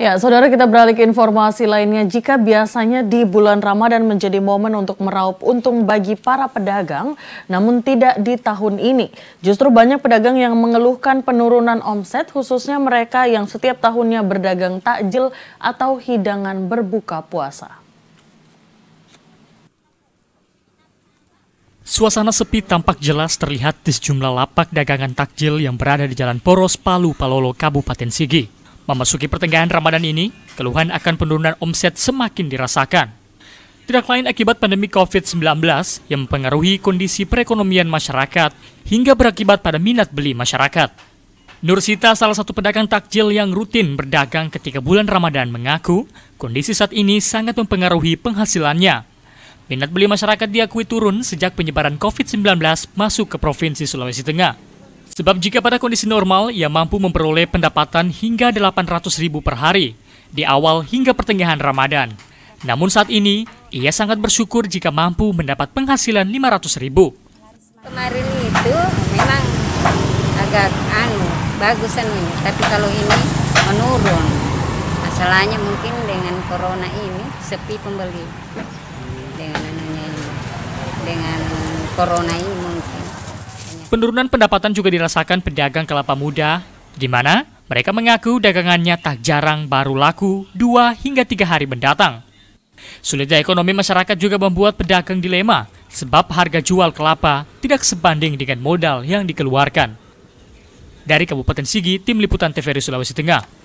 Ya, saudara kita beralih ke informasi lainnya. Jika biasanya di bulan Ramadan menjadi momen untuk meraup untung bagi para pedagang, namun tidak di tahun ini. Justru banyak pedagang yang mengeluhkan penurunan omset, khususnya mereka yang setiap tahunnya berdagang takjil atau hidangan berbuka puasa. Suasana sepi tampak jelas terlihat di sejumlah lapak dagangan takjil yang berada di Jalan Poros Palu Palolo Kabupaten Sigi. Memasuki pertengahan Ramadan ini, keluhan akan penurunan omset semakin dirasakan. Tidak lain akibat pandemi COVID-19 yang mempengaruhi kondisi perekonomian masyarakat hingga berakibat pada minat beli masyarakat. Nur Sita, salah satu pedagang takjil yang rutin berdagang ketika bulan Ramadan, mengaku kondisi saat ini sangat mempengaruhi penghasilannya. Minat beli masyarakat diakui turun sejak penyebaran COVID-19 masuk ke Provinsi Sulawesi Tengah. Sebab jika pada kondisi normal, ia mampu memperoleh pendapatan hingga 800 ribu per hari, di awal hingga pertengahan Ramadan. Namun saat ini, ia sangat bersyukur jika mampu mendapat penghasilan 500 ribu. Kemarin itu memang agak anu, bagusan ini, tapi kalau ini menurun. Masalahnya mungkin dengan corona ini, sepi pembeli. Dengan anunya dengan corona ini Penurunan pendapatan juga dirasakan pedagang kelapa muda, di mana mereka mengaku dagangannya tak jarang baru laku dua hingga tiga hari mendatang. Sulitnya ekonomi masyarakat juga membuat pedagang dilema sebab harga jual kelapa tidak sebanding dengan modal yang dikeluarkan. Dari Kabupaten Sigi, Tim Liputan TVRI Sulawesi Tengah.